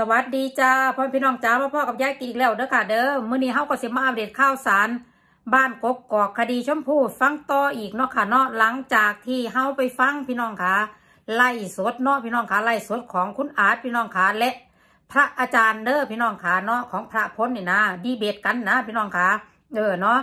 สวัสดีจ้าพ่อพี่น้องจ้าพ่อพ่อกับยายกินอีกแล้วเด้อค่ะเด้อมื้อนี้เฮาก็สิมาอัปเดตข่าวสาร บ้านกกกอกคดีชมพู่ฟังต่ออีกเนาะค่ะเนาะหลังจากที่เฮาไปฟังพี่น้องค่ะไล่สดเนาะพี่น้องค่ะไล่สดของคุณอาร์ตพี่น้องค่ะและ พระอาจารย์เด้อพี่น้องค่ะเนาะของพระพ้นนี่นะดีเบตกันนะ พี่น้องค่ะเออเนาะ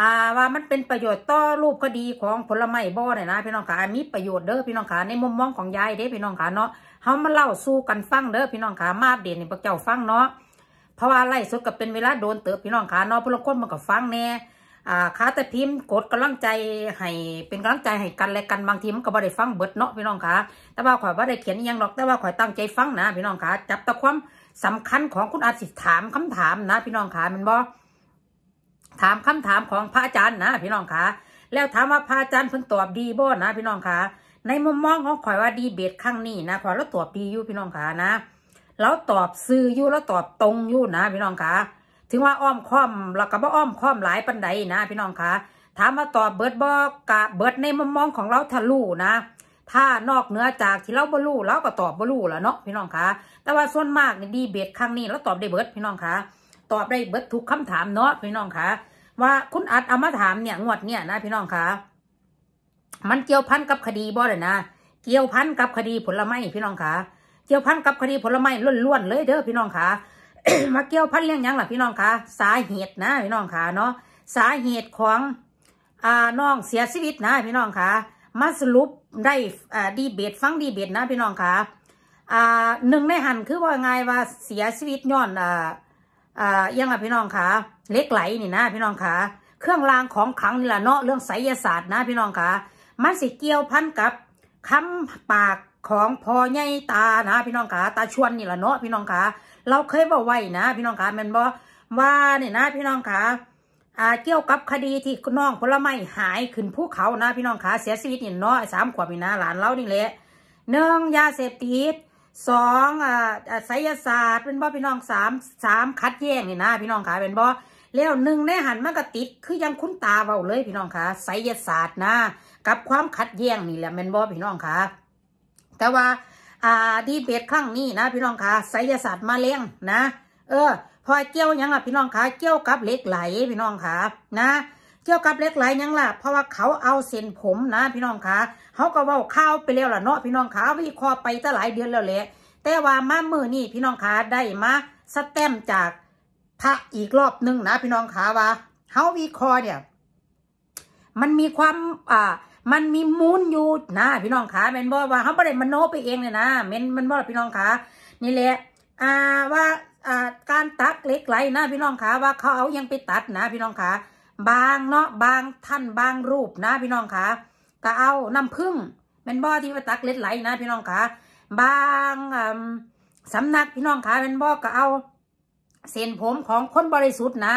อ่าว่ามันเป็นประโยชน์ ต่อรูปคดีของผลไม้บ่อเนี่ยนะ พี่น้องขามีประโยชน์เด้อพี่น้องขาในมุมมองของยายเด้อพี่น้องขาเนาะเฮามาเล่าสู้กันฟังเด้อพี่น้องขามาเด่นนี่พวกเจ้าฟังเนาะเพราะว่าไล่สดกับเป็นเวลาโดนเติอพี่น้องขาเนาะพวกคนมันก็ฟังแน่อ่าขาแต่พิมพ์กดกำลังใจให้เป็นกำลังใจให้กันและกันบางทีมันก็บ่ได้ฟังเบิดเนาะพี่น้องขาแต่ว่าข่อยบ่ได้เขียนยังหรอก แต่ว่าข่อยตั้งใจฟังนะ พี่น้องขาจับตะความสำคัญของคุณอาสิถามคำถามนะ พี่น้องขามันบ่ถามคำถามของพระอาจารย์นะ พี่น้องขาแล้วถามว่าพระอาจารย์เพิ่นตอบดีบ่นะ พี่น้องขาในมุมมองของข่อยว่าดีเบตครั้งนี้นะข่อยเราตอบปีอยู่พี่น้องขานะเราตอบซื่ออยู่เราตอบตรงอยู่นะ พี่น้องขาถึงว่าอ้อมค้อมเราก็บ่อ้อมค้อมหลายปันใดนะ พี่น้องขาถามมาตอบเบิร์ดบอกกะเบิร์ดในมุมมองของเราทะลุนะ ถ้านอกเหนือจากที่เราบลูเราก็ตอบบลูแล้วเนาะพี่น้องคะแต่ว่าส่วนมากดีเบตครั้งนี้เราตอบได้เบิร์ดพี่น้องคะตอบได้เบิร์ดทุกคำถามเนาะพี่น้องคะว่าคุณอัดเอามาถามเนี่ยงวดเนี่ยนะ พี่น้องคะมันเกี่ยวพันกับคดีบ่เลยนะ เกี่ยวพันกับคดีผลไม้พี่น้องขาเกี่ยวพันกับคดีผลไม้ล้วนๆเลยเด้อพี่น้องขามาเกี่ยวพันเรื่องยังล่ะพี่น้องขาสาเหตุนะพี่น้องขาเนาะ สาเหตุของอ่าน้องเสียชีวิตนะ พี่น้องขามาสรุปได้อ่าดีเบตฟังดีเบตนะพี่น้องขาอ่าหนึ่งในหันคือว่าไงว่าเสียชีวิตย้อน อ่าอ่ายังล่ะพี่น้องขาเล็กไหลนี่นะ พี่น้องขาเครื่องรางของขังนี่แหละเนาะเรื่องไสยศาสตร์นะพี่น้องขามันสิเกี่ยวพันกับคำปากของพอใหญ่ตานะพี่น้องขาตาชวนนี่แหละเนาะพี่น้องขาเราเคยบอกไว้นะพี่น้องขามันบอกว่าเนี่ยนะพี่น้องขาอ่าเกี่ยวกับคดีที่น้องผลไม้หายขึ้นภูเขานะ พี่น้องขาเสียชีวิตนี่เนาะสามขวบนี่นะหลานเล่านี่แหละหนึ่งยาเสพติดสองอ่าไสยศาสตร์เป็นบ่พี่น้องสามสามคัดแยงนี่นะ พี่น้องขาเป็นบ่แล้วหนึ่งในหันมากระติดคือยังคุ้นตาเบาเลย พี่น้องคะไสยศาสตร์นะกับความขัดแย้งนี่แหละแมนบอพี่น้องคะแต่ว่าอ่าดีเบตครั้งนี้นะ พี่น้องคะไสยศาสตร์มาเลี้ยงนะเออพอเกี่ยวยังอ่ะพี่น้องคะเกี่ยวกับเล็กไหลพี่น้องคะนะเกี่ยวกับเล็กไหลยังล่ะ เพราะว่าเขาเอาเส้นผมนะ พี่น้องคะเขาก็ว่าข้าไปแล้วล่ะเนาะพี่น้องคะวิคอไปตั้งหลายเดือนแล้วแหละแต่ว่ามามือนี่พี่น้องคะได้มาสแต็มจาก้าอีก รอบนึงนะพี่น้องขาว่าเฮาวีคอเนี่ย มันมีความอ่ามันมีมูลอยู่นะ พี่น้องขาเมนบอกว่าเขาไม่ได้มโนไปเองเลยนะเมนมันบอกพี่น้องขานี่แหละอ่าว่าอ่าการตักเล็กไหลนะ พี่น้องขาว่าเขาเอายังไปตัดนะพี่น้องขาบางเนาะบางท่านบางรูปนะพี่น้องขาก็เอาน้ำผึ้งเมนบอที่ไปาตักเล็ดไหลนะ พี่น้องขาบางสำนักพี่น้องขาเมนบอก็เอาเส้นผมของคนบริสุทธิ์นะ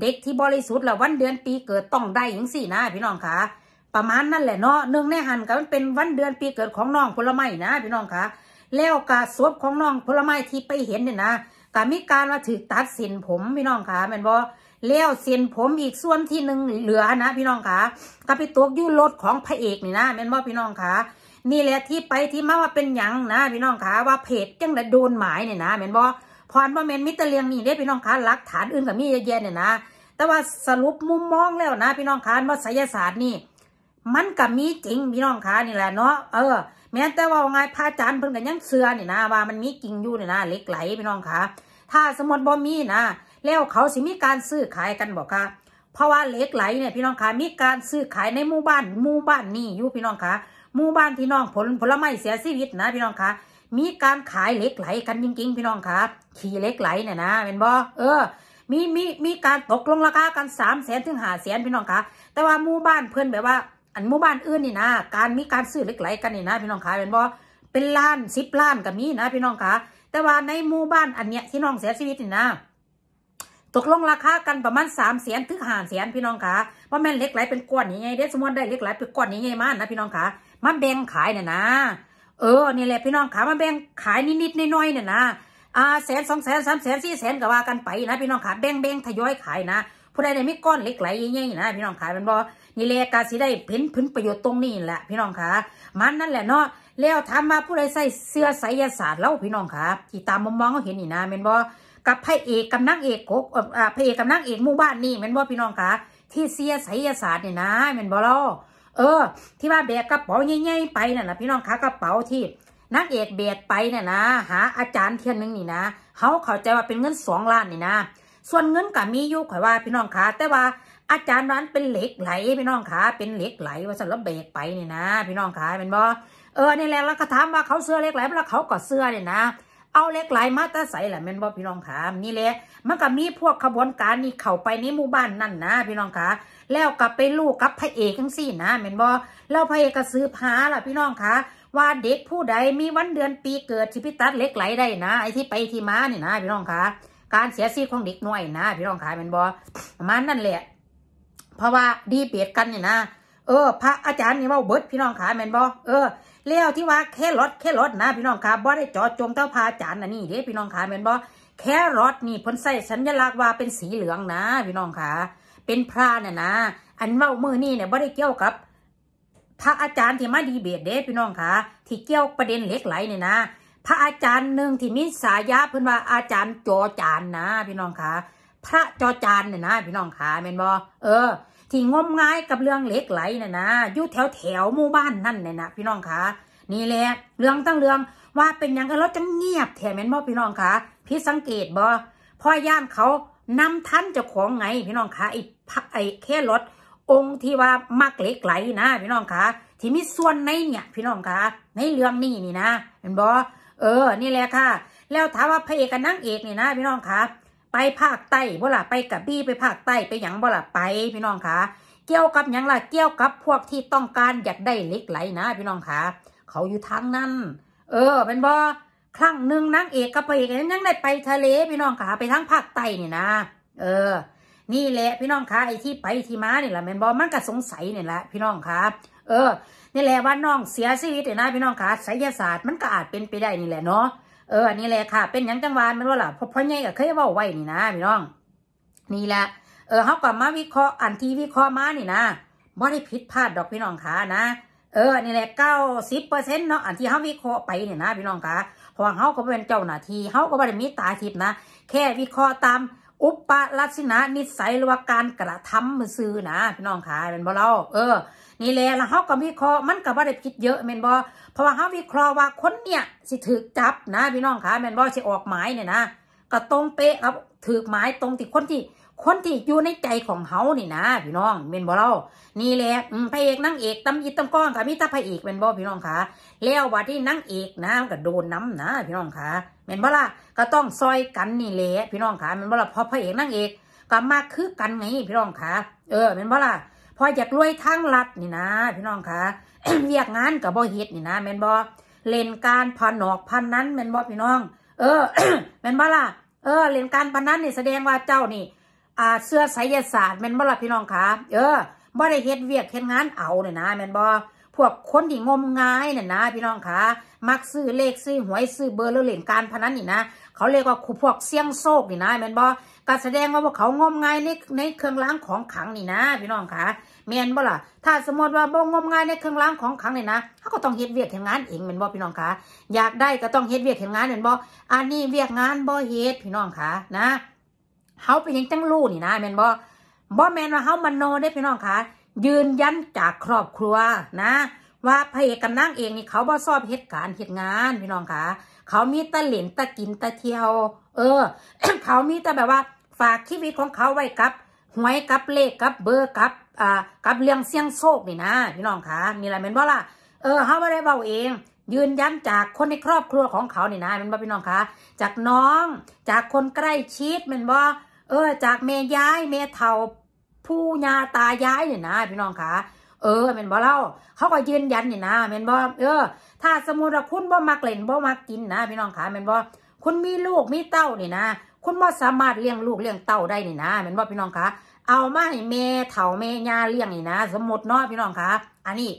เด็กที่บริสุทธิ์ละวันเดือนปีเกิดต้องได้อย่างสี่นะพี่น้องคะประมาณนั่นแหละเนาะเนื่องในหันก็มันเป็นวันเดือนปีเกิดของน้องผลไม้นะ พี่น้องคะแล้วกาสวบของน้องผลไม้ที่ไปเห็นเนี่ยนะกามีการมาถือตัดเส้นผมพี่น้องคะแม่นบอแล้วเส้นผมอีกส่วนที่หนึ่งเหลือนะพี่น้องคะก็ไปตกยู่รถของพระเอกนี่นะแม่นบอพี่น้องคะนี่แหละที่ไปที่มาว่าเป็นหยังนะ พี่น้องคะว่าเพจจังได้โดนหมายเนี่ยนะแม่นบอพรบมเมนมิตรเลียงนี่เด้พี่น้องคะหลักฐานอื่นกับมีเยอะแยะเนี่ยนะ แต่ว่าสรุปมุมมองแล้วนะ พี่น้องคะว่าไสยศาสตร์นี่มันกับมีจริงพี่น้องคะนี่แหละเนาะเออแม้แต่ว่าไงพระจาจทร์เพิ่งกันยังเสือนี่นะว่ามันมีจริงอยู่เนี่ยนะเล็กไหลพี่น้องคะถ้าสมมติบ่มีนะ แล้วเขาสิมีการซื้อขายกันบอกค่ะเพราะว่าเล็กไหลเนี่ยพี่น้องคะมีการซื้อขายในหมู่บ้านหมู่บ้านนี่อยู่พี่น้องคะหมู่บ้านพี่น้องผลผลไม้เสียชีวิตนะ พี่น้องคะมีการขายเหล็กไหลกันจริง ๆ พี่น้องครับ ขี่เหล็กไหลเนี่ยนะเป็นบอเออ มีมีมีการตกลงราคากันสามแสนถึงห้าแสนพี่น้องครับแต่ว่าหมู่บ้านเพื่อนแบบว่าอันหมู่บ้านอื่นนี่นะการมีการซื้อเหล็กไหลกันนี่นะ พี่น้องครับเป็นบอเป็นล้านสิบล้านกับมีนะพี่น้องครับแต่ว่าในหมู่บ้านอันเนี้ยที่น้องเสียชีวิตนี่นะ ตกลงราคากันประมาณสามแสนถึงห้าแสนพี่น้องคะเพราะแม่เล็กไหลเป็นก้อนยังไงเด็สมมติได้เล็กไหลเป็นก้อนยังไงมานะ พี่น้องคะมาแบ่งขายเนี่ยนะเออนี่แหละพี่น้องขามาแบ่งขายนิด ๆ น้อยๆเนี่ยนะอ่าแสนสองแสนสามแสนสี่แสนก็ว่ากันไปนะพี่น้องขาแบ่งแบ่งทยอยขายนะ ผู้ใดได้มีก้อนเล็กไหลใงญ่ๆนะพี่น้องขาเม็นบ่นี่แหละการสีได้เพ้นพื้นประโยชน์ตรงนี้แหละพี่น้องขามันนั่นแหละเนาะแล้วทำมาผู้ใดใส่เสื้อไสยศาสตร์เล่าพี่น้องขาที่ตามมุมมองเขาเห็นนี่นะเมนบอกับพระเอกกับนางเอกกบพระเอกกับนางเอกหมู่บ้านนี่เมนบ่พี่น้องขาที่เสียไสยศาสตร์เนี่ยนะเมนบ่ลรอเออ ที่ว่าแบกกระเป๋าใหญ่ๆไปน่ะนะพี่น้องขากระเป๋าที่ นักเอกแบกไปเนี่ยนะ หาอาจารย์เทียนหนึ่งนี่นะ เขาเข้าใจว่าเป็นเงินสองล้านนี่นะ ส่วนเงินกับมีอยู่ข่อยว่าพี่น้องขาแต่ว่าอาจารย์นั้นเป็นเหล็กไหลพี่น้องขาเป็นเหล็กไหลว่าสำนรั้วเบรกไปนี่นะ พี่น้องขาเป็นบ่เออในแรงแล้วก็ถามว่าเขาเสื้อเหล็กไหลแล้วเขาก็เสื้อเนี่ยนะ เอาเล็กไหลมาตาใส่แหละแม่นบอพี่น้องขานี่แหละมันก็มีพวกขบวนการนี่เข้าไปในหมู่บ้านนั่นนะ พี่น้องขาแล้วกลับไปลูกกับพระเอกทั้งสี่นะเม็นบอแล้วพระเอกก็ซื้อ้าล่ะพี่น้องคะว่าเด็กผู้ใดมีวันเดือนปีเกิดที่พิตัดเล็กไหลได้นะไอที่ไปที่มาเนี่ยนะ พี่น้องคะการเสียชีพของเด็กน้อยนะ พี่น้องคะเม็นบอมันนั่นแหละเพราะว่าดีเปียดกันเนี่ยนะเออพระอาจารย์นี่ว่าเบิดพี่น้องขาแมนบอเออเลี้ยวที่ว่าแค่รถแค่รถนะ พี่น้องขาบ่ได้จอจงเต้าพาอาจารย์นะนี่เด้พี่น้องขาแมนบอแค่รถนี่พ้นใส่สัญลักษณ์ว่าเป็นสีเหลืองนะ พี่น้องขาเป็นพระเนี่ยนะอันเว้ามือนี่เนี่ยบ่ได้เกี่ยวกับ พระอาจารย์ที่มาดีเบตเด้พี่น้องค่ะที่เกี่ยวประเด็นเล็กไหลเนี่ยนะพระอาจารย์หนึ่งที่มีสายาเพื่อนว่าอาจารย์จอจานนะ พี่น้องค่ะพระจอจานเนี่ยนะพี่น้องค่ะแมนบอเออ ที่งมงายกับเรื่องเล็กไหลเนี่ยนะอยู่แถวแถวหมู่บ้านนั่นเนี่ยนะพี่น้องค่ะนี่แหละเรื่องตั้งเรื่องว่าเป็นยังไงเราจะเงียบแถมแมนบอพี่น้องค่ะพี่สังเกตบอพ่อย่านเขานำท่านจะของไงพี่น้องคะไอ้ไอ้แค่รถองค์ที่ว่ามักเล็กไหลนะ พี่น้องคะที่มีส่วนในเนี่ย พี่น้องคะในเรื่องนี้นี่นะเห็นบอเออ นี่แหละค่ะ แล้วถามว่าพระเอกกับนางเอกนี่นะ พี่น้องคะไปภาคใต้บ่ล่ะไปกับบี้ไปภาคใต้ไปหยังบ่ล่ะไป พี่น้องคะเกี่ยวกับหยังล่ะเกี่ยวกับพวกที่ต้องการอยากได้เล็กไหลนะ พี่น้องคะเขาอยู่ทางนั้นเออเป็นบอครั้งหนึ่งนางเอกกับพระเอกยังได้ไปทะเล พี่น้องขาไปทั้งภาคใต้นี่นะ เออนี่แหละ พี่น้องขาไอ้ที่ไปที่มาเนี่ยแหละแมนบอมันก็สงสัยเนี่ยแหละพี่น้องขาเออนี่แหละว่าน้องเสียชีวิตเนี่ยนะ พี่น้องคะไสยศาสตร์มันก็อาจเป็นไปได้นี่แหละเนาะเออนี่แหละค่ะเป็นยังจังหวันไม่รู้ล่ะเพ่อใหญ่ก็เคยว่าไว้นี่นะพี่น้อง นี่แหละ เออเขาก็มาวิเคราะห์อันที่วิเคราะห์มานี่นะไม่ได้ผิดพลาดดอกพี่น้องคะนะเออนี่แหละเก้าสิบเปอร์เซ็นต์เนาะอันที่เขาวิเคราะห์ไปเนี่ยนะ พี่น้องคะเพราะเฮาก็เป็นเจ้าหน้าที่ เฮาก็ม่ได้มีตาทิพนะ แค่วิเคราะห์ตามอุปลักษณะนิสัยหรือว่าการกระทำมือซื้อนะพี่น้องค่ะเป็นบอเราเออ นี่แหละแล้วเฮาก็วิเคราะห์มันก็ไม่ได้คิดเยอะแม็นบลเพราะว่าเฮาวิเคราะห์ว่าคนเนี่ยสิถือจับนะ พี่น้องค่ะแมนบ่สิออกหมายเนี่ยนะก็ตรงเป๊ะครับถือหมายตรงที่คนที่คนที่อยู่ในใจของเฮานี่นะพี่น้องเป็นบอเรา นี่แหละพระเอกนางเอกตำยิตตำก้องค่ะมิตาพระเอกเป็นบอพี่น้องค่ะ แล้วว่าที่นางเอกนะก็โดนน้ำนะพี่น้องค่ะเป็นบอล่ะก็ต้องซอยกันนี่แหละพี่น้องค่ะเป็นบอล่ะพอพระเอกนางเอกก็มากคือกันไงพี่น้องค่ะเออเป็นบอล่ะพออยากรวยทั้งลัดนี่นะ พี่น้องค่ะเรียกงานกับบอเฮ็ดนี่นะแม็นบอเล่นการพันอกพันนั้นแม็นบอพี่น้อง เออแม็นบอล่ะเออ เล่นการพันนั้นนี่แสดงว่าเจ้านี่อาเสื้อไสยศาสตร์แม่นบ่ล่ะพี่น้องคะเออบ่ได้เฮ็ดเวียกเฮ็ดงานเอาเนี่ยนะแม่นบ่พวกคนที่งมงายเนี่ยนะพี่น้องคะมักซื้อเลขซื้อหวยซื้อเบอร์แล้วเียญการพนันนี่นะ เขาเรียกว่าคู่พวกเสี่ยงโชคนี่นะแม่นบ่การแสดงว่าพวกเขางมงายในในเครื่องล้างของขังนี่นะ พี่น้องคะแม่นบ่ล่ะถ้าสมมติว่าบ่งมงายในเครื่องล้างของขังนี่นะเขาก็ต้องเฮ็ดเวียกเฮ็ดงานเองแม่นบ่พี่น้องคะอยากได้ก็ต้องเฮ็ดเวียกเฮ็ดงานแม่นบ่อันนี้เวียกงานบ่เฮ็ดพี่น้องคะนะเฮาเป็นยังจังลูกนี่นะแมนบอบอแมนว่าเฮามันโนได้พี่น้องคะยืนยันจากครอบครัวนะ ว่าพระเอกกับนางเองนี่เขาบอชอบเหตุการณ์เหตุงานพี่น้องคะเขามีตะเหลินตะกินตะเที่ยว เออ เขามีแต่แบบว่าฝากชีวิตของเขาไว้กับหวยกับเลขกับเบอร์กับอ่ากับเรื่องเสี่ยงโชคนี่นะพี่น้องคะมีอะไรแมนบอล่ะเออเขาไม่ได้เบาเอง ยืนยันจากคนในครอบครัวของเขานี่นะมันบ่พี่น้องคะจากน้องจากคนใกล้ชิดมันบ่เออ จากเมย้ายเมเถาผู้ญาตาย้ายเนี่ยนะ พี่น้องคะเออเป็นบ่เล่า เขาก็ยืนยันเนี่ยนะเป็นบ่เออ ถ้าสมุนรคุณบ่มักเล่นบ่มักกินนะ พี่น้องคะเป็นบ่คุณมีลูกมีเต้านี่นะ คุณบ่สามารถเลี้ยงลูกเลี้ยงเต้าได้นี่นะเป็นบ่พี่น้องคะเอามาให้แม่เฒ่าแม่ย่าเลี้ยงนี่นะ สมุดเนาะพี่น้องคะอันนี้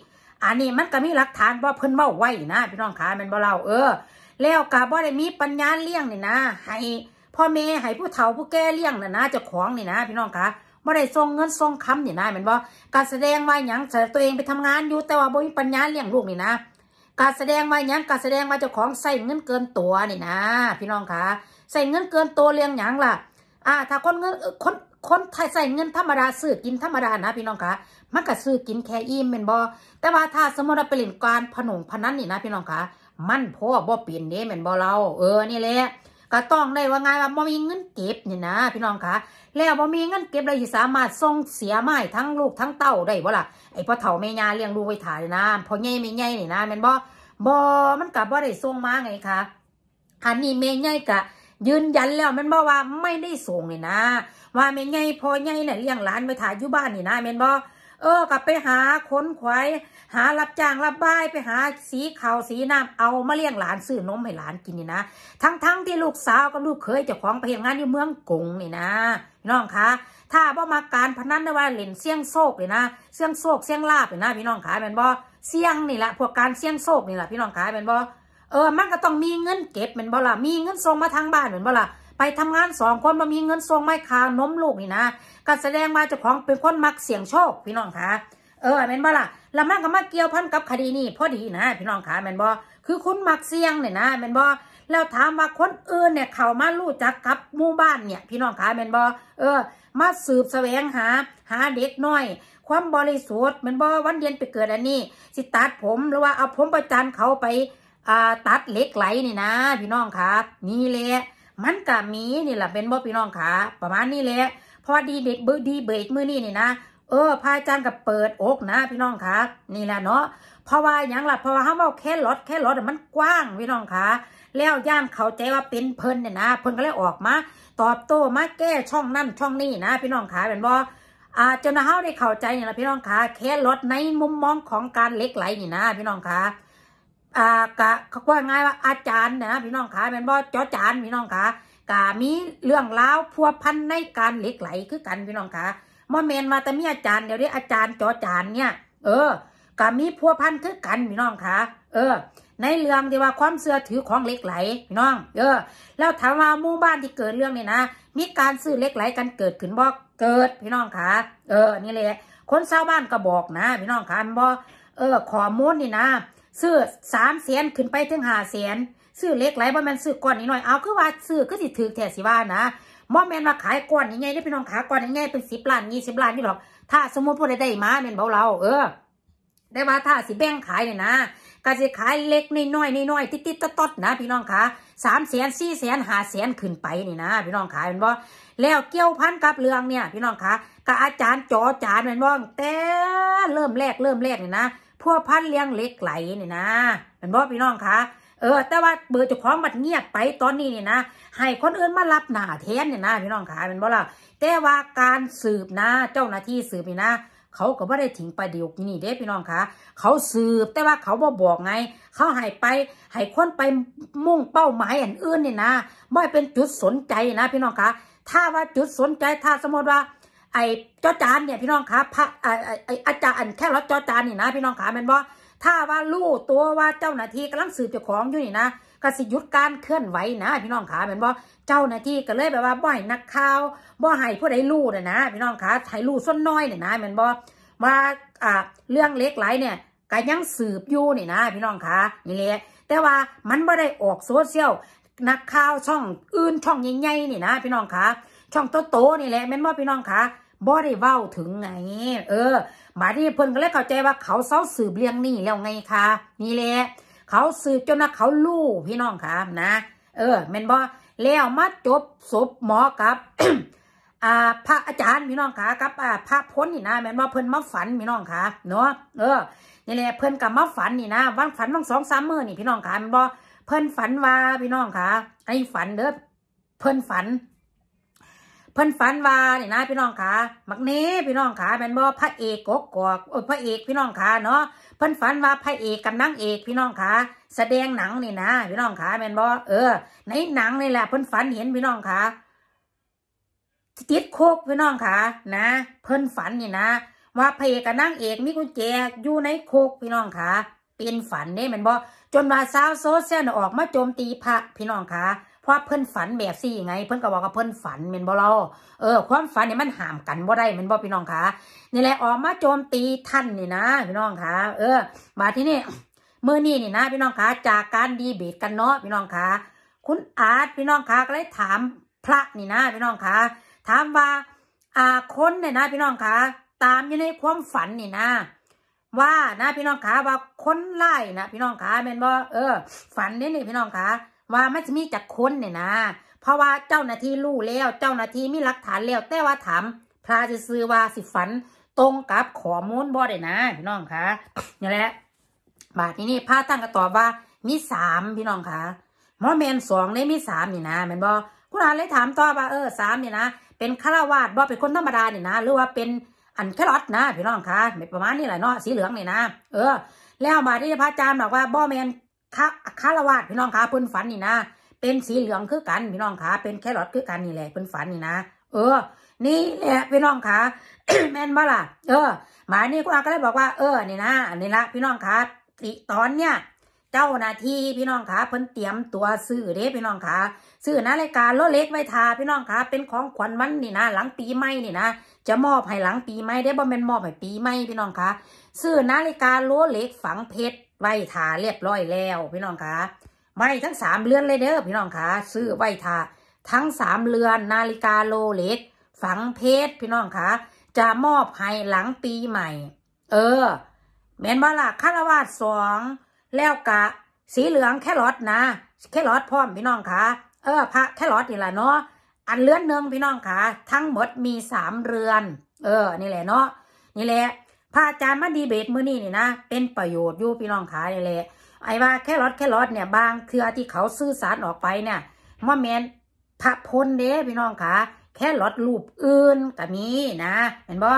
อันนี้มันก็มีหลักฐานว่าเพิ่นเมาไว้นะ พี่น้องคะเป็นบ่เล่าเออแล้วกาบ่ได้มีปัญญาเลี้ยงนี่นะให้พ่อแม่ให้ผู้เฒ่าผู้แก่เลี้ยงน่ะนะเจ้าของนี่นะ พี่น้อง คะบ่ได้ส่งเงินส่งคำนี่นะเหมือนบ่การแสดงว่าหยังตัวเองไปทำงานอยู่แต่ว่าบ่มีปัญญาเลี้ยงลูกนี่นะการแสดงว่าหยังการแสดงว่าเจ้าของใส่เงินเกินตัวนี่นะ พี่น้องคะใส่เงินเกินตัวเลี้ยงหยังล่ะอ่าถ้าคนเงินคนคนไทยใส่เงินธรรมดาซื้อกินธรรมดานะ พี่น้องคะมันก็ซื้อกินแค่อิ่มเหมือนบอแต่ว่าถ้าสมมติเราไปเล่นการพนงพนันนี่นะ พี่น้องคะมันพ่อบ่เปลี่ยนเนี่ยเหมือนบอเรา เออนี่แหละก็ต้องได้ว่าไงว่าบ่มีเงินเก็บเนี่ยนะ พี่น้องคะแล้วบ่มีเงินเก็บเลยสามารถส่งเสียไม้ทั้งลูกทั้งเต้าได้บ่ล่ะไอ้พ่อเฒ่าแม่ยาเลี้ยงลูกไว้ถ่ายนะพ่อใหญ่แม่ใหญ่นี่นะแม่นบ่บ่มันกลับบ่ได้ส่งมาไงคะอันนี้แม่ใหญ่กะ ยืนยันแล้วแม่นบอกว่าไม่ได้ส่งเลยนะ ว่าแม่ญงพ่อญงเนี่ยเลี้ยงหลานไปถ่ายอยู่บ้านนี่นะแม่นบอกเออกลับไปหาค้นขวายหารับจ้างรับบ่ายไปหาสีขาวสีน้ำเอามาเลี้ยงหลานซื้อนมให้หลานกินนี่นะทั้งๆทที่ลูกสาวกับลูกเคยเจ้าของไปเหงานอยู่เมืองกงนี่นะพี่น้องคะถ้าบ่มาการพนันได้ว่าเล่นเสี่ยงโชคเลยนะ เสี่ยงโชคเสี่ยงลาบเลยนะ พี่น้องคะเป็นบ่เสี่ยงนี่แหละพวกการเสี่ยงโชคนี่แหละพี่น้องคะเป็นบ่เออมันก็ต้องมีเงินเก็บเป็นบ่ล่ะมีเงินส่งมาทางบ้านเม็นบ่ล่ะไปทำงานสองคนมามีเงินทรงไม้คางน้มลูกนี่นะก็แสดงมาเจ้าของเป็นคน มักเสี่ยงโชค พี่น้องคะเออแมนบอล่ะลแมันก็มาเกี่ยวพันกับคดีนี่พอดีนะพี่น้องคะแมนบอคือคุณมักเสี่ยงเนี่ยนะแมนบอแล้วถามว่าคนอื่นเนี่ยเขามาลู่จักกับหมู่บ้านเนี่ยพี่น้องคะแมนบอเออ มาสืบแสวงหาหาเด็กน้อย ความบริสุทธิ์แมนบอวันเย็นไปเกิดอันนี้ สิตัดผม หรือว่าเอาผมประจานเขาไปตัดเล็กไหลนี่นะ พี่น้องคะนี่แหละมันก็มีนี่แหละเป็นบ่พี่น้องขาประมาณนี้แหละพอดีเด็กเบอร์ดีเบรกมือนี่นี่นะเออพายจานกับเปิดอกนะ พี่น้องขานี่แหละเนาะเพราะว่าอย่างละเพราะว่าห้าเอาแค่รถแค่รถมันกว้างพี่น้องขาแล้วย่านเขาใจว่าเป็นเพิ่นเนี่ยนะเพิ่นก็เลยออกมา ตอบโต้มาแก้ช่องนั่นช่องนี่นะพี่น้องขาเป็นบ่อาจนเฮาได้เข้าใจนี่หละพี่น้องขาแค่รถในมุมมองของการเล็กไหลนี่นะ พี่น้องขาอ่ากะเขาว่าง่ายว่าอาจารย์นะพี่น้องขาเป็นบ่จ้อจานพี่น้องขากะมีเรื่องเล่าพัวพันในการเหล็กไหลคือกันพี่น้องขามอเมนมาแต่มีอาจารย์เดี๋ยวนี้อาจารย์จ้อจานเนี่ยเออกะมีพัวพันคือกันพี่น้องขาเออ ในเรื่องที่ว่าความเสื่อถือของเหล็กไหลพี่น้องเออแล้วถามว่าหมู่บ้านที่เกิดเรื่องนี่นะมีการซื้อเหล็กไหลกันเกิดขึ้นบ่เกิด พี่น้องขาเออ นี่แหละคนชาวบ้านก็บอกนะ พี่น้องขาบ่เออขอมูลนี่นะซื้อสามแสนขึ้นไปถึงห้าแสนซื้อเล็กไรบบ่แม่นซื้อก่อนนิดหน่อยเอาคือว่าซื้อก็สิถือแถ้สิว่านะบ่แมนมาขายก่อนยังไงได้พี่น้องขาก่อนยังไงเป็นสิบล้านยี่สิบล้านนี่หรอกถ้าสมมติพู้ใดได้มาแมนเบาเราเออได้ว่าถ้าสิแบ่งขายเนี่ยนะก็จะขายเล็กน่อยน่อยติดติดตดนะ พี่น้องคะสามแสนสี่แสนห้าแสนขึ้นไปนี่นะพี่น้องขาเป็นบ่แล้วเกี่ยวพันกับเรื่องเนี่ย พี่น้องคะกับอาจารย์จอจานเป็นบ่แต่เริ่มแรกเริ่มแรกเนี่ยนะพวพันเลี้ยงเล็กไหลนี่นะเป็นบ่พี่น้องคะเออแต่ว่าเบอร์เจ้าของบัดเงียบไปตอนนี้นี่นะให้คนอื่นมารับหน้าแทนเนี่ยนะ พี่น้องคะเป็นบ่เราแต่ว่าการสืบนะเจ้าหน้าที่สืบนี่นะ เขาก็ไม่ได้ถึงประเดี๋ยวนี่เด้พี่น้องคะเขาสืบแต่ว่าเขาบ่บอกไง เขาหายไปหายคนไปมุ่งเป้าหมายอันอื่นนี่นะไม่เป็นจุดสนใจนะ พี่น้องคะถ้าว่าจุดสนใจถ้าสมมติว่าไอ้จอจานเนี่ยพี่น้องคะพระไอ้อาจารย์แค่รถจอจานนี่นะ พี่น้องคะมันบอกถ้าว่าลู่ตัวว่าเจ้าหน้าที่กำลังสืบเจ้าของอยู่นี่นะ ก็สิยุดการเคลื่อนไหวนะ พี่น้องขาเหมือนว่าเจ้าหน้าที่ก็เลยแบบว่าบ่อห้นักข่าวบ่อห้ผู้ใดลูเนียนะ พี่น้องขาไทยลู่ส้นน้อยเนี่ยนะเหมือนบ่มาอ่าเรื่องเล็กไรเนี่ยก็ยังสืบอยู่นี่นะ พี่น้องขานี่แหละแต่ว่ามันไม่ได้ออกโซเชียลนักข่าวช่องอื่นช่องใหญ่ๆนี่นะ พี่น้องขาช่องโตโตนี่แหละแม่นบ่พี่น้องขาบ่ได้เว้าถึงไง เออมาที่เพิ่นก็เลยเข้าใจว่าเขาเศร้าสืบเรียงนี่แล้วไงคะนี่แหละเขาสืบจนนะเขาลู่พี่น้องค่ะนะเออแม่นบ่แล้วมาจบศพหมอกับอ่าพระอาจารย์พี่น้องค่ะกับอ่าพระพ้นนี่นะแม่นบ่เพิ่นมาฝันพี่น้องค่ะ เนาะเออ นี่แหละเพิ่นกับมาฝันนี่นะวันฝันวันสองสามมื่อนี่พี่น้องค่ะแม่นบ่เพิ่นฝันว่าพี่น้องค่ะไอ้ฝันเด้อเพิ่นฝันเพิ่นฝันว่านี่นะ พี่น้องขามักเน่พี่น้องขาแมนบอพระเอกกกอกพระเอกพี่น้องขาเนาะเพิ่นฝันว่าพระเอกกับนางเอกพี่น้องขาแสดงหนังนี่นะ พี่น้องขาแมนบอเออในหนังนี่แหละเพิ่นฝันเห็นพี่น้องขาติดโคกพี่น้องขานะ เพิ่นฝันนี่นะ ว่าพระเอกกับนางเอกมีกุญแจอยู่ในโคกพี่น้องขาเป็นฝันเนี่ยแมนบอจนว่าสาวโซเซียนออกมาโจมตีพระพี่น้องขาเพราะเพิ่นฝันแบบซี่ไงเพิ่นก็บอกว่าเพิ่นฝันเมนบอลเออความฝันเนี่ยมันห่ามกันบ่ได้เมนบอพี่น้องคะนี่แหละออกมาโจมตีท่านนี่นะพี่น้องคะเออมาที่นี่เมื่อนี้นี่นะ พี่น้องคะจากการดีเบตกันเนาะพี่น้องคะคุณอาร์ตพี่น้องคะก็เลยถามพระนี่นะ พี่น้องคะถามว่าอ่าคนเนี่ยนะ พี่น้องคะตามอยู่ในความฝันนี่นะ ว่านะ พี่น้องขาว่าคนไล่นะพี่น้องขาเมนบอเออฝันนี่นี่พี่น้องคะว่ามันจะมีจากคนเนี่ยนะ เพราะว่าเจ้าหน้าที่รู้แล้ว เจ้าหน้าที่มีหลักฐานแล้วแต่ว่าถามพระจะซื้อว่าสิฝัน ตรงกับขอมูลบ่ได้นะพี่น้องคะนี่แหละบาทนี้นี่พระตั้งก็ตอบว่ามีสามพี่น้องคะมอแมนสองเลยมีสามนี่นะแมนบอคุณอาเลยถามต่อว่าเออสามนี่นะ เป็นฆราวาสบ่เป็นคนธรรมดานี่นะหรือว่าเป็นอันแครอทนะพี่น้องคะประมาณนี้แหละเนาะสีเหลืองนี่นะเออแล้วบาทนี้พระอาจารย์บอกว่าบ่แมนคาคารวาดพี่น้องคะเพิ่นฝันนี่นะ เป็นสีเหลืองคือกันพี่น้องคะเป็นแครอทคือกันนี่แหละเพิ่นฝันนี่นะ เออ นี่แหละพี่น้องคะแม่นบ่ล่ะเออ หมายนี่กูอาก็เลยบอกว่าเออนี่นะนี่ละพี่น้องคะติตอนเนี่ยเจ้าหน้าที่พี่น้องขาเพิ่นเตรียมตัวซื้อเด้พี่น้องขาซื้อนาฬิกาโลเล็กไว้ทาพี่น้องขาเป็นของขวัญมันนี่นะ หลังปีใหม่นี่นะจะมอบให้หลังปีใหม่ได้บ่แม่นมอบให้ปีใหม่พี่น้องขาซื้อนาฬิกาโลเล็กฝังเพชรไว้ทาเรียบร้อยแล้ว พี่น้องคะไม่ทั้งสามเรือนเลยเด้อพี่น้องคะซื้อไว้ทาทั้งสามเรือนนาฬิกาโลเล็กฝังเพชรพี่น้องคะจะมอบให้ หลังปีใหม่ เออ แมนบาละคารวาสสองแล้วกะสีเหลืองแครอทนะ แครอทพร้อมพี่น้องคะเออ พระแครอทนี่แหละเนาะอันเลือนเนืองพี่น้องคะทั้งหมดมีสามเรือน เออ นี่แหละเนาะนี่แหละพระอาจารย์มาดีเบตมื้อนี้นี่นะเป็นประโยชน์อยู่พี่น้องขาเลยแหละไอ้ว่าแค่รถแค่รถเนี่ยบางเทือที่เขาซื้อสารออกไปเนี่ยม่แมนพระพลเด้พี่น้องขาแค่รถรูปอื่นกบนี้นะ เห็นบ่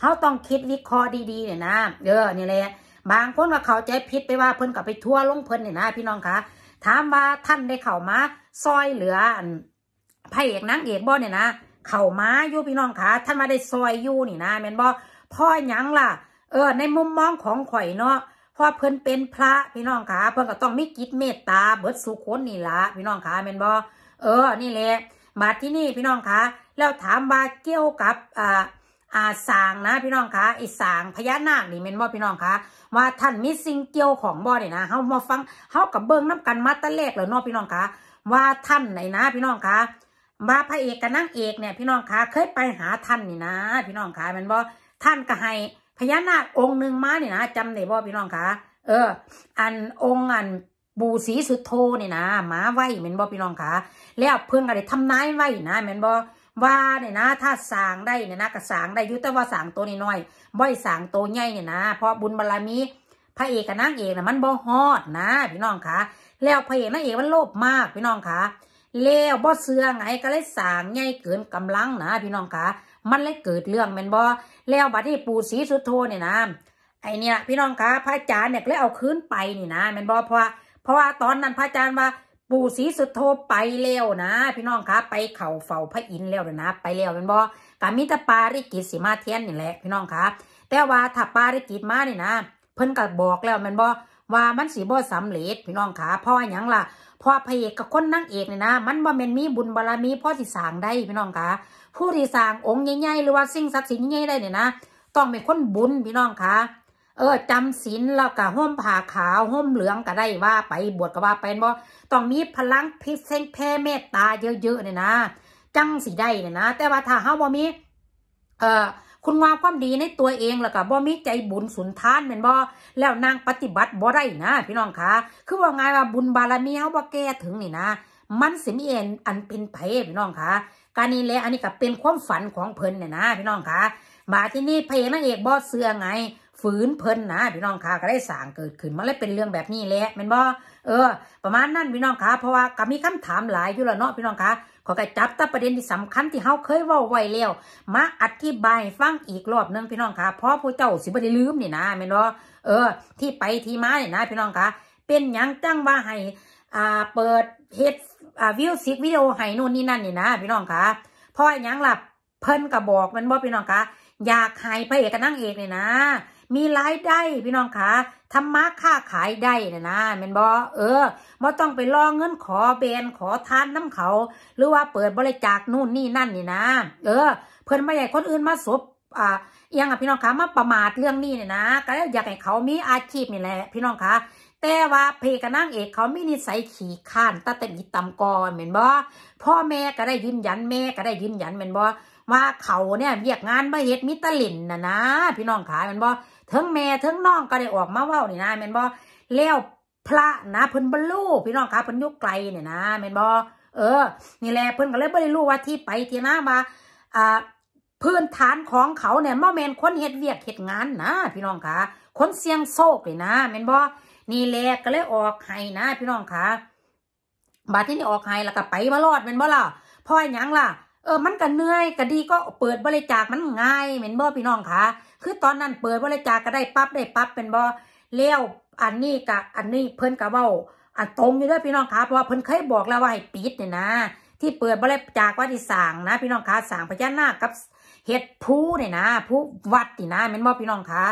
เขาต้องคิดวิเคราะห์ดีๆเนี่ยนะเออนี่แหละบางคนก็เข้าใจผิดไปว่าเพิ่นกับไปทั่วลงเพิ่นเนี่ยนะพี่น้องคะถามว่าท่านได้เข้ามาซอยเหลือพระเอกนางเอกบ่เนี่ยนะ เข้ามาอยู่พี่น้องคะท่านมาได้ซอยอยู่นี่นะแม็นบ่พ่อยังล่ะ เออ ในมุมมองของข่อยเนาะพ่อเพิ่นเป็นพระพี่น้องขาเพิ่นก็ต้องมีกิจเมตตาเบิดสุขคนนี่ละพี่น้องขาเมนบอเออนี่แหละมาที่นี่พี่น้องขาแล้วถามว่าเกี่ยวกับ อ่าอาสางนะ พี่น้องคะไอสางพญานาคนี่เมนบ่พี่น้องคะว่าท่านมีสิ่งเกี่ยวของบ่เนี่ยนะ เฮามาฟัง เฮากับเบิ้งน้ำกันมาตะแรกแล้วเนาะพี่น้องคะว่าท่านไหนนะพี่น้องคะมาพระเอกกับนางเอกเนี่ยพี่น้องคะเคยไปหาท่านนี่นะ พี่น้องคะมนบ่ท่านก็ให้พญานาคองค์หนึ่งมาเนี่ยนะจำได้บ่พี่น้องคะเอออันองค์อันบูสีสุดโทเนี่ยนะ มาไหวเหมือนบ่พี่น้องคะแล้วเพื่อนก็ได้ทำนายไหวนะเหมือนบ่ว่าเนี่ยนะถ้าสางได้เนี่ยนะก็สางได้ยุติว่าสางตัวน้อยบ่อยสางตัวใหญ่เนี่ยนะ เพราะบุญบารมีพระเอกกับนางเอกเนี่ยมันบ่ฮอดนะ พี่น้องคะแล้วพระเอกนางเอกมันโลภมากพี่น้องคะแล้วบ่เสื่อไงก็เลยสางใหญ่เกินกำลังนะพี่น้องคะมันเลยเกิดเรื่องแม่นบ่แล้วบัดที่ปู่ศรีสุดโทเนี่ยนะไอเนี่ยพี่น้องคะพระอาจารย์เนี่ยเลยเอาคืนไปนี่นะแม่นบ่เพราะ เพราะว่าตอนนั้นพระอาจารย์ว่าปู่ศรีสุดโทไปแล้วนะ พี่น้องคะไปเข่าเฝ้าพระอินทร์แล้วนะ ไปแล้วแม็นบ่กามิตาปาริกิตสิมาเทียนนี่แหละพี่น้องคะ แต่ว่าถ้าปาริกิตมานี่นะ เพิ่นก็บอกแล้วแมันบ่ว่ามันสีบ่สำเร็จพี่น้องคะเพราะอย่างล่ะพอพระเอกกับคนนั่งเอกเนี่ยนะมันบ่แมนมีบุญบารมีพ่อที่สางได้พี่น้องคะผู้ที่สางองค์ใหญ่ๆหรือว่า สิ่งศักดิ์สิทธิ์ใหญ่ๆได้เนี่ยนะ ต้องเป็นคนบุญพี่น้องคะเออจำศีลแล้วก็ห่มผ้าขาวห่มเหลืองก็ได้ว่า ไปบวชก็ว่าไปบ่ต้องมีพลังพิเศษแพ่เมตตาเยอะๆเนี่ยนะจังสีได้เนี่ยนะแต่ว่าถ้าเฮาบ่มีเออคุณงามความดีในตัวเองแล้วก็บ่มีใจบุญสุนทานเป็นบ่แล้วนางปฏิบัติบ่ได้นะ พี่น้องคะคือว่าไงว่าบุญบารมีเขาบ่แก้ถึงนี่นะ มันสิมีเอ็นอันเป็นไผพี่น้องคะการนี้แหละอันนี้ก็เป็นความฝันของเพิ่นเนี่ยนะพี่น้องคะมาที่นี่พระเอกนางเอกบอเสือไงฝืนเพิ่นนะ พี่น้องคะก็ได้สางเกิดขึ้นมาเลยเป็นเรื่องแบบนี้แหละมันบ่เออ ประมาณนั้นพี่น้องคะเพราะว่าก็มีคำถามหลายอยู่แล้วเนาะพี่น้องคะขอไก่จับตาประเด็นที่สำคัญที่เขาเคยว่าไว้แล้วมาอธิบายฟังอีกรอบนึงพี่น้องค่ะเพราะผู้เจ้าสิบ่ได้ลืมนี่นะแม่นอเออ ที่ไปที่มาเนี่ยนะพี่น้องค่ะ เป็นยังจังว่าให้อ่าเปิดเฮดอ่าวิวสิกวิดีโอให้นู่นนี่นั่นนี่นะพี่น้องค่ะเพราะหยังลับเพิ่นก็บอกมันบ่พี่น้องค่ะอยากให้พระเอกกับนางเอกเนี่ยนะมีรายได้พี่น้องคะทำมาค้าขายได้นะนะแม่นบอเออมาต้องไปรอเงินขอเบนขอทานน้ำเขา หรือว่าเปิดบริจาคนู่นนี่นั่นนี่นะ เออ เพื่อนไม่ใหญ่คนอื่นมาสบอ่าเอียงอ่ะพี่น้องคะมาประมาทเรื่องนี้เนี่ยนะ ก็อยากให้เขามีอาชีพนี่แหละพี่น้องคะแต่ว่าเพกับนางเอกเขามีนิสัยขี่ข้านตาแต่ยิต่ำกนเหม็นบ่พ่อแม่ก็ได้ยืนยันแม่ก็ได้ยืนยันเหม็นบ่ว่าเขาเนี่ยเรียกงานมาเฮ็ดมิตรลินนะนะ พี่น้องขาเหม็นบ่ทั้งแม่ทั้งน้องก็ได้ออกมาเว้านี่นะแม่นบ่แล้วพระนะเพิ่นบรรลุพี่น้องครับเพิ่นยุกไกลเนี่ยนะแม่นบ่เออนี่แหละเพิ่นก็เลยบรไดรู้ว่าที่ไปที่นามาอ่าพื้นฐานของเขาเนี่ยมอแมนคนเฮ็ดเวียกเฮ็ดงานนะ พี่น้องคะคนเสี่ยงโซกเลยนะแม่นบ่นี่แหละก็เลยออกให้นะพี่น้องคะบาดที่นี่ออกไห้แล้วก็ไปมารอดแม่นบ่ล่ะพ่อหยังล่ะเออมันก็เหนื่อยก็ดีก็เปิดบริจาคมันง่ายเม็นบ่พี่น้องค่ะคือตอนนั้นเปิดบริจาคก็ได้ปั๊บได้ปั๊บเป็นบ่เลี้ยวอันนี้กับอันนี้เพิ่นกับบ้าอันตรงอยู่ด้วยพี่น้องคะเพราะว่าเพิ่นเคยบอกแล้วว่าให้ปิดเนี่ยนะ ที่เปิดบริจาคว่าที่สั่งนะ พี่น้องคะสั่งพญานาคกับเห็ดผู้เนี่ยนะผู้วัดนี่นะแม็นบ่พี่น้องคะ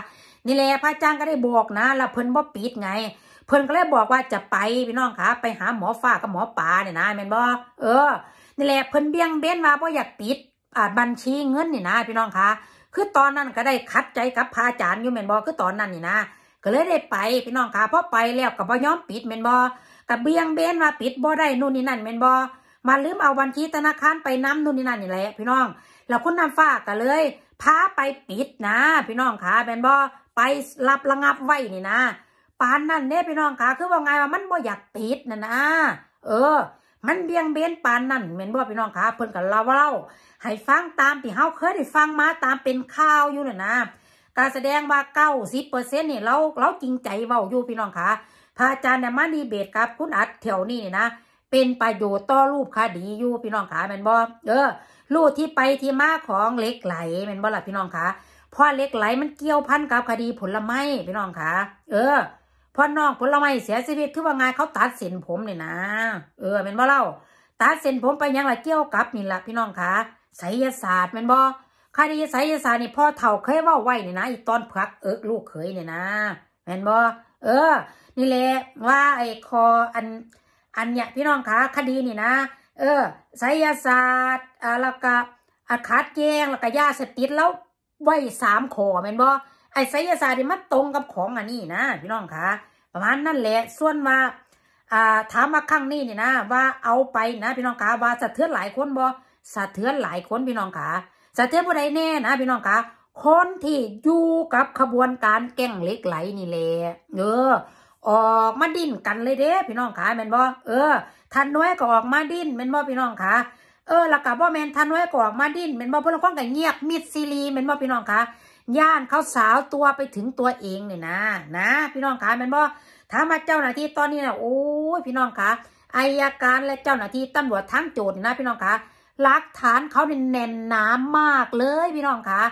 นี่แหละพระจ้างก็ได้บอกนะ แล้วเพิ่นบ่ปิดไง เพิ่นก็เลยบอกว่าจะไปพี่น้องคะไปหาหมอฝ้ากับหมอป่าเนี่ยนะแม็นบ่เออนี่แหละเพิ่นเบี้ยงเบ้นมาเพราะอยากปิดบัญชีเงินนี่นะ พี่น้องคะคือตอนนั้นก็ได้คัดใจกับพระอาจารย์อยู่เมนบอคือตอนนั้นนี่นะ ก็เลยได้ไปพี่น้องค่ะพอไปแล้วกับบ่ย้อมปิดเมนบอกับเบียงเบนมาปิดบ่ได้นู่นนี่นั่นเมนบอมาลืมเอาบัญชีธนาคารไปน้ำนู่นนี่นั่นนี่แหละพี่น้องแล้วคุณน้ำฟ้าก็เลยพาไปปิดนะพี่น้องค่ะเมนบอไปรับระงับไว้นี่นะปานนั่นเนี่ยพี่น้องค่ะ คือว่าไงว่ามันบ่อยากปิดนะนะเออมันเบี่ยงเบนปานนั่นเหมอนบ่พี่น้องคะเพิ่นกับเราเล่าให้ฟังตามที่เฮาเคยได้ฟังมาตามเป็นข่าวอยู่น่ะนะการแสดงว่าเก้าสิบเปอร์เซ็นต์นี่เราเราจริงใจเว้าอยู่พี่น้องคะพระอาจารย์เนี่ยมาดีเบตกับคุณอัดแถวนี้นะ เป็นประโยชน์ต่อรูปคดีอยู่พี่น้องคะแมนบอเออรูปที่ไปที่มาของเล็กไหลแมนบอล่ะพี่น้องคะเพราะเล็กไหลมันเกี่ยวพันกับคดีผลไม้พี่น้องคะเออพ่อน้องผลไม้เสียชีวิตคือว่างาเขาตัดเส้นผมเนี่ยนะเออเป็นบ่เล่าตัดเส้นผมไปยังไรเกี่ยวกับนี่แหละพี่น้องคะไสยศาสตร์เป็นบ่คดีไสยศาสตร์นี่พ่อเฒ่าเคยว่าไว้เนี่ยนะ อีตอนพักเออลูกเคยเนี่ยนะแม็นบ่เออ นี่แหละว่าไอ้คออันอันเนี่ยพี่น้องคะคดีนี่นะ เออไสยศาสตร์อ่าแล้วก็อาคาดแยงแล้วก็ยาเสพติดแล้วไว้สามขอแม็นบ่ไอ้ไสยศาสตร์นี่มันตรงกับของอันนี้นะพี่น้องคะประมาณนั่นแหละ ส่วนว่าอ่าถามมาข้างนี้นี่นะว่าเอาไปนะพี่น้องคะว่าสะเทือนหลายคนบกสะเทือนหลายคนพี่น้องคะสะเทือนผู้ใดแน่นะ พี่น้องคะคนที่อยู่กับขบวนการแก่งเล็กไหลนี่แหละเออออกมาดิ้นกันเลยเด้พี่น้องขาแมนบอเออ ทันน้อยก็ออกมาดิ้นแมนบอพี่น้องขาเออหลักกับอ่แมนทันน้อยก็ออกมาดิ้นแมนบอเพื่อ้คงก็เงียบมิดซีรีแมนบอพี่น้องขาย่านเขาสาวตัวไปถึงตัวเองเนี่ยนะ นะ พี่น้องคะมันบอกถามมาเจ้าหน้าที่ตอนนี้นะโอ้ยพี่น้องคะอายการและเจ้าหน้าที่ตำรวจทั้งโจทย์นะ พี่น้องคะหลักฐานเขาเนีแน่นหนามากเลย พี่น้องคะ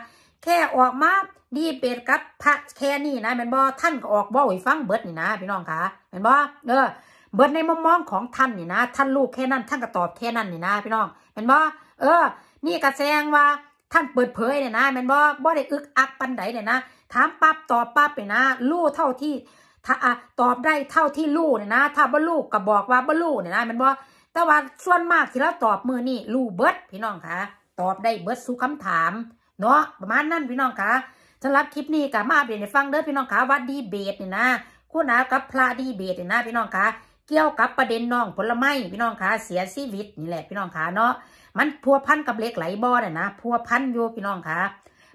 แค่ออกมาดีเบตกับพระแค่นี้นะมันบอท่านก็ออกบอไว้ฟังเบิร์ดนี่นะ พี่น้องคะมันบอเออ เบิร์ดในมุมมองของท่านนี่นะ ท่านลูกแค่นั้นท่านก็ตอบแค่นั้นนี่นะ พี่น้องมันบอเออ นี่กระแซงว่าท่านเปิดเผยเนี่ยนะแมนบกบ่ได้อึกอักปันไดเนี่ยนะถามปั๊บตอบปั๊บเนี่ยนะลู่เท่าที่ถ้าตอบได้เท่าที่ลู่เนี่ยนะ ถ้าบ่ลู่ก็บอกว่าบ่ลู่เนี่ยนะแมนบกแต่ว่าส่วนมากที่เราตอบมือนี่ลู่เบิดพี่น้องคะตอบได้เบิดสู่คำถามเนาะประมาณนั้นพี่น้องคะสำหรับคลิปนี้ก็มาเดี๋ยวฟังเด้อพี่น้องคะว่าดีเบตเนี่ยนะคู่นากับพระดีเบตเนี่ยนะ พี่น้องคะเกี่ยวกับประเด็นน้องผลไม้พี่น้องคะเสียชีวิตนี่แหละพี่น้องคะเนาะมันพัวพัน กับเล็กไหลบ่อเนี่ยนะพัวพันอยู่พี่น้องคะ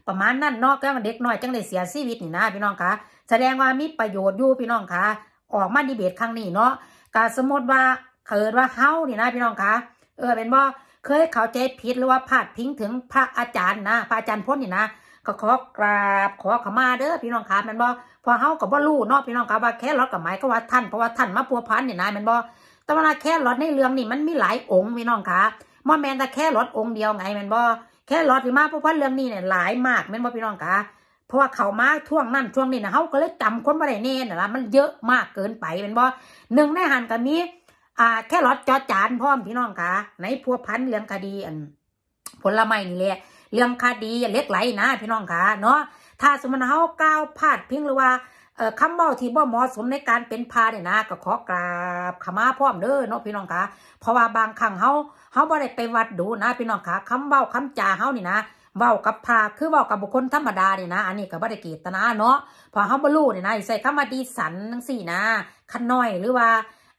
ประมาณนั้นนอกก็กเด็กน้อย จังเลยเสียชีวิตนี่นะ พี่น้องคะแสดงว่ามีประโยชน์อยู่พี่น้องคะออกมาดีเบตครั้งนี้ เนาะกาสมมติว่าเคิว่าเฮานี่นะพี่น้องคะเออเป็นบ่เคยเขาใจผิดหรือว่าพลาดพิงถึงพระอาจารย์นะ พระอาจารย์พ้นนี่นะ ก็ขอกราบขอขมาเด้อพี่น้องคะมันบกพอเฮากับว่รู่เนาะพี่น้องคะว่าแค่รอกับไม้ก็ว่าท่านเพราะว่าท่านมาพัวพันนี่นะมันบอแต่เวลาแค่รอในเรื่องนี่มันมีหลายองค์พี่น้องคะมอแมนแต่แค่รถองค์เดียวไงแมนบอแค่รถที่มาเพราะว่าเรื่องนี้เนี่ยหลายมากแมนบอพี่น้องคะเพราะว่าเขามาท่วงนั่นช่วงนี้นะเขาก็เลยจำคนมาได้เน่นะะมันเยอะมากเกินไปแมนบอหนึ่งในหันกับมีอ่า แค่รถจอจานพ่อมพี่น้องคะในพัวพันเรื่องคดีอันผลไม้นี่แหละเรื่องคดีอย่าเล็กไหลนะพี่น้องคะเนาะถ้าสมมติเขาก้าวพลาดพิงหรือว่าคำเบ้าที่บ่เหมาะสมในการเป็นพาเนี่ยนะ ก็ขอกราบขมาพร้อมเด้อเนาะพี่น้องคะเพราะว่าบางครั้งเฮาเฮาบ่ได้ไปวัดดูนะ พี่น้องคะคำเบ้าคำจาเฮานี่นะ เบ้ากับพาคือเบ้ากับบุคคลธรรมดาเนี่ยนะ อันนี้ก็บ่ได้เกียรตนา เนาะพอเฮาบ่รู้เนี่ยนะใส่คำมาดีสันทั้งสี่นะขันน้อยหรือว่า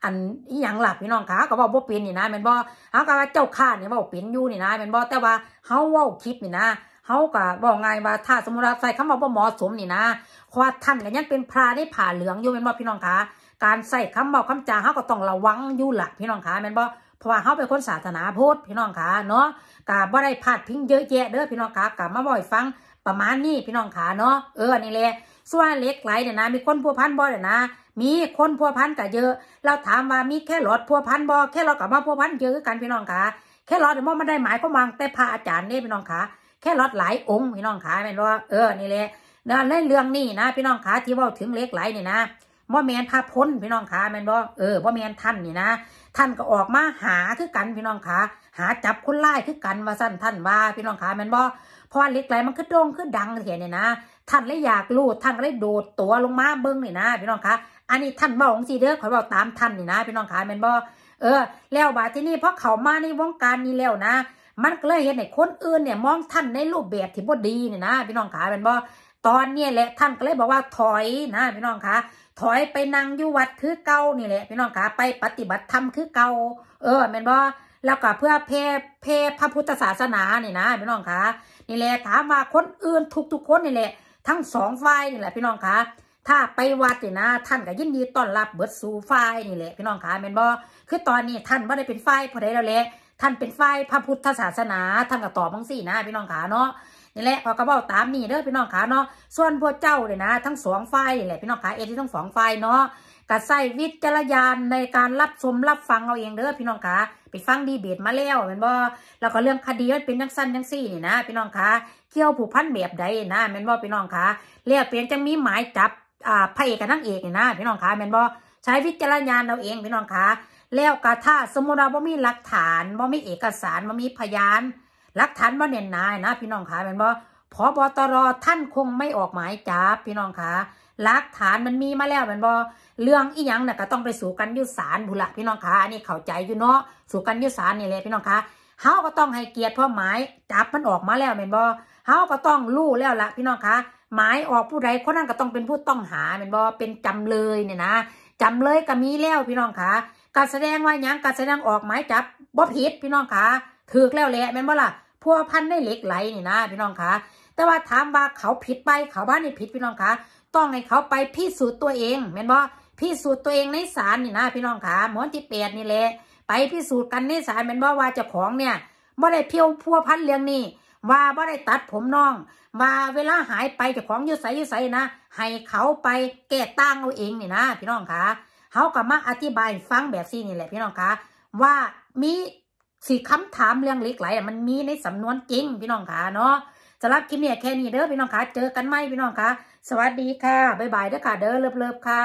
อันอีหยังหลับพี่น้องคะก็บอกบ่เป็นนี่นะแม่นบ่เฮาก็ว่าเจ้าข้าเนี่ยเว้าเป็นอยู่นี่นะแม่นบ่แต่ว่าเฮาเว้าคลิปนี่นะเขาก็บอกไงว่าถ้าสมมติวาใส่คำว่าบ่เหมาะสมนี่นะคาว่าท่านก็ยังเป็นพระได้ผ่าเหลืองอยู่เป็นบ่พี่น้องคะการใส่คำบอกคำจาเขาก็ต้องระวังอยู่ละพี่น้องคะแม่นบ่เพราะว่าเขาเป็นคนศาสนาพุทธพี่น้องคะเนาะกาบ่ได้พลาดพิงเยอะแยะเด้อพี่น้องคะกบมาบ่อยฟังประมาณนี้พี่น้องขาเนาะเออนี่แหละส่วนเล็กไหลเนี่ยนะมีคนพัวพันบ่เนี่ยนะมีคนพัวพันกับเยอะ เราถามว่ามีแค่หลอดพัวพันบ่แค่เรากับมาพัวพันเยอะกันพี่น้องขาแค่หลอดเดี๋ยวมันได้หมายก็มังแต่พระอาจารย์เนี่ยพี่น้องขาแค่รถดหลายองค์ พี่น้องขาแม่นว่าเออนี่แหละนะในเรื่องนี้นะ พี่น้องขาที่ว่าถึงเล็กไหลนี่นะบ่แมนพาพ้นพี่น้องขาแม่นบกเออบ่แมนท่านนี่นะท่านก็ออกมาหาคือกันพี่น้องขาหาจับคนไล่คือกันมาสั้นท่านว่า พี่น้องขาแม่นบ่เพราะเล็กไหลมันคือโด่งคือดังเห็นเนี่ยนะท่านเลยอยากรู้ท่านเลยโดดตัวลงมาเบิ้งนี่นะพี่น้องขาอันนี้ท่านบอกของซีเด้อขอบอกตามท่านนี่นะ พี่น้องขาแม่นบกเออแล้วบาที่นี่เพราะเขามาในวงการนี้แล้วนะมันก็เลยเห็นในคนอื่นเนี่ยมองท่านในรูปแบบที่บ่ดีเนี่ยนะ พี่น้องขาเป็นบ่ตอนเนี่ยแหละท่านก็เลยบอกว่าถอยนะพี่น้องขาถอยไปนั่งอยู่วัดคือเก่านี่แหละพี่น้องขาไปปฏิบัติธรรมคือเก่าเออแม็นบ่แล้วก็เพื่อเพเพพระพุทธศาสนาเนี่ยนะ พี่น้องคะนี่แหละถามว่าคนอื่นทุกทุกคนนี่แหละทั้งสองฝ่ายนี่แหละ พี่น้องคะถ้าไปวัดเนี่ยนะท่านก็ยินดีต้อนรับเบิดสู่ฝ่ายนี่แหละพี่น้องคะแม่นบ่คือตอนนี้ท่านไม่ได้เป็นฝ่ายพอได้แล้วแหละท่านเป็นฝ่ายพระพุทธศาสนาท่านก็ตอบบังสี่นะ พี่น้องขาเนาะนี่แหละพอกระเป๋าตามนี่เด้อพี่น้องขาเนาะ ส่วนพวกเจ้าเลยนะ ทั้งสองฝ่าย่แหละพี่น้องขาเอ็นที่ทั้งสองฝ่ายเนาะกระใส่วิจารยานในการรับชมรับฟังเอาเองเด้อพี่น้องขาไปฟังดีเบตมาแล้วแม่นบ่แล้วก็เรื่องคดีมันเป็นยังสั้นยังสี่นี่นะพี่น้องขาเกี่ยวผูกพันแบบใดนะแม่นบ่พี่น้องขาเรียกเปลี่ยนจังมีหมายจับอ่าพระเอกกับนางเอกนี่นะพี่น้องขาแม่นบ่ใช้วิจารยานเอาเองพี่น้องขาแล้วกะถ้าสมมติเราบ่มีหลักฐานบ่มีเอกสารบ่มีพยานหลักฐานบ่เน่นนายนะ พี่น้องคะเป็นบ่พอบอตรท่านคงไม่ออกหมายจับพี่น้องคะหลักฐานมันมีมาแล้วเป็นบ่เรื่องอีหยังน่ะก็ต้องไปสู่กันยุสารบุละพี่น้องคะอันนี้เข้าใจอยู่เนาะสู่กันยุสารนี่แหละพี่น้องคะเฮาก็ต้องให้เกียรติพ่อหมายจับมันออกมาแล้วเป็นบ่เฮาก็ต้องรู้แล้วละพี่น้องคะหมายออกผู้ใดคนนั้นก็ต้องเป็นผู้ต้องหาเป็นบ่เป็นจำเลยเนี่ยนะจำเลยก็มีแล้วพี่น้องคะการแสดงว่ายังการแสดงออกหมายจับบ่ผิดพี่น้องคะถือแล้วแหละแม่นบ่ล่ะพัวพันในเหล็กไหลนี่นะ พี่น้องคะแต่ว่าถามว่าเขาผิดไปเขาบ้านนี่ผิดพี่น้องคะต้องให้เขาไปพิสูจน์ตัวเองแม่นบ่พิสูจน์ตัวเองในศาลนี่นะ พี่น้องคะหมอนที่ีปดนี่แหละไปพิสูจน์กันในศาลแม่นบ่ว่าเจ้าของเนี่ยบ่ได้เพียวพัวพันเรื่องนี้ว่าบ่ได้ตัดผมน้องว่าเวลาหายไปเจ้าของยุส่ยยุส่นะให้เขาไปแก้ตั้งเอาเองนี่นะ พี่น้องคะเขาก็มาอธิบายฟังแบบซีนี่แหละ พี่น้องคะว่ามีสี่คำถามเรื่องเล็กไหลมันมีในสำนวนจริง พี่น้องคะเนาะสำหรับคลิปเนี่ยแค่นี้เด้อพี่น้องคะเจอกันไหมพี่น้องคะสวัสดีค่ะบ๊ายบายเด้อค่ะเด้อเลิบๆค่ะ